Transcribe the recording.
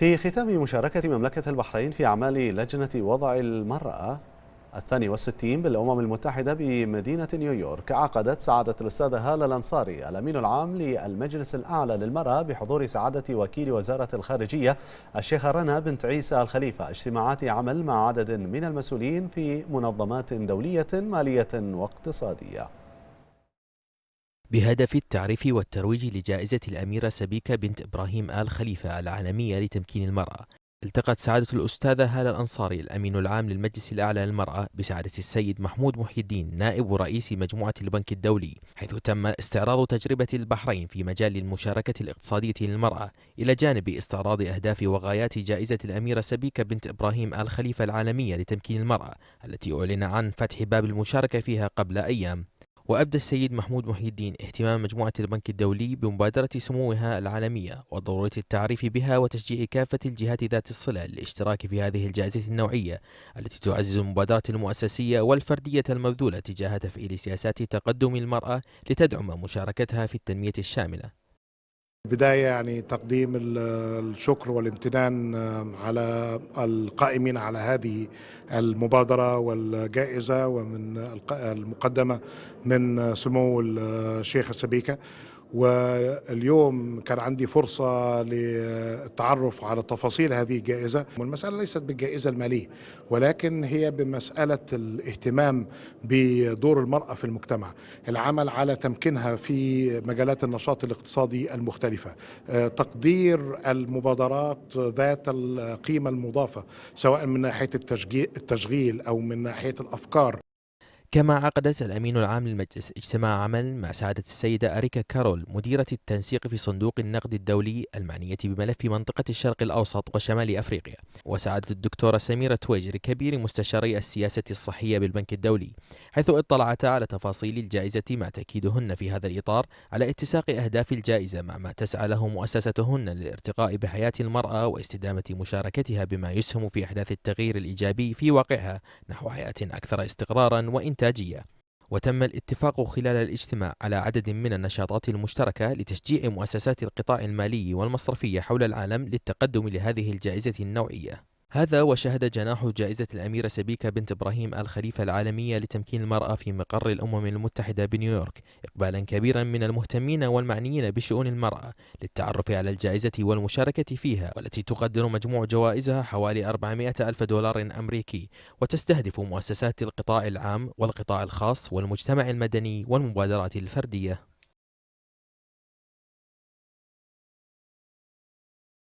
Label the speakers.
Speaker 1: في ختام مشاركة مملكة البحرين في أعمال لجنة وضع المرأة الثاني والستين بالأمم المتحدة بمدينة نيويورك عقدت سعادة الأستاذة هالة الأنصاري الأمين العام للمجلس الأعلى للمرأة بحضور سعادة وكيل وزارة الخارجية الشيخة رنا بنت عيسى الخليفة اجتماعات عمل مع عدد من المسؤولين في منظمات دولية مالية واقتصادية
Speaker 2: بهدف التعريف والترويج لجائزة الأميرة سبيكة بنت إبراهيم آل خليفة العالمية لتمكين المرأة التقت سعادة الأستاذة هالة الأنصاري الأمين العام للمجلس الأعلى للمرأة بسعادة السيد محمود محي الدين نائب رئيس مجموعة البنك الدولي حيث تم استعراض تجربة البحرين في مجال المشاركة الاقتصادية للمرأة إلى جانب استعراض أهداف وغايات جائزة الأميرة سبيكة بنت إبراهيم آل خليفة العالمية لتمكين المرأة التي أعلن عن فتح باب المشاركة فيها قبل أيام وأبدى السيد محمود محي الدين اهتمام مجموعة البنك الدولي بمبادرة سموها العالمية وضرورة التعريف بها وتشجيع كافة الجهات ذات الصلة للاشتراك في هذه الجائزة النوعية التي تعزز المبادرة المؤسسية والفردية المبذولة تجاه تفعيل سياسات تقدم المرأة لتدعم مشاركتها في التنمية الشاملة
Speaker 3: بداية يعني تقديم الشكر والامتنان على القائمين على هذه المبادرة والجائزة ومن المقدمة من سمو الشيخ السبيكة واليوم كان عندي فرصة للتعرف على تفاصيل هذه الجائزة والمسألة ليست بالجائزة المالية ولكن هي بمسألة الاهتمام بدور المرأة في المجتمع العمل على تمكينها في مجالات النشاط الاقتصادي المختلفة آه، تقدير المبادرات ذات القيمة المضافة سواء من ناحية التشغيل أو من ناحية الأفكار
Speaker 2: كما عقدت الأمين العام للمجلس اجتماع عمل مع سعادة السيدة أريكا كارول مديرة التنسيق في صندوق النقد الدولي المعنية بملف منطقة الشرق الأوسط وشمال أفريقيا وسعادة الدكتورة سميرة تويجر كبير مستشاري السياسة الصحية بالبنك الدولي حيث اطلعتا على تفاصيل الجائزة مع تأكيدهن في هذا الإطار على اتساق أهداف الجائزة مع ما تسعى له مؤسستهن للارتقاء بحياة المرأة واستدامة مشاركتها بما يسهم في إحداث التغيير الإيجابي في واقعها نحو حياة أكثر استقرارا وإن الإنتاجية وتم الاتفاق خلال الاجتماع على عدد من النشاطات المشتركة لتشجيع مؤسسات القطاع المالي والمصرفية حول العالم للتقدم لهذه الجائزة النوعية هذا وشهد جناح جائزة الأميرة سبيكة بنت إبراهيم الخليفة العالمية لتمكين المرأة في مقر الأمم المتحدة بنيويورك إقبالا كبيرا من المهتمين والمعنيين بشؤون المرأة للتعرف على الجائزة والمشاركة فيها والتي تقدر مجموع جوائزها حوالي 400 ألف دولار أمريكي وتستهدف مؤسسات القطاع العام والقطاع الخاص والمجتمع المدني والمبادرات الفردية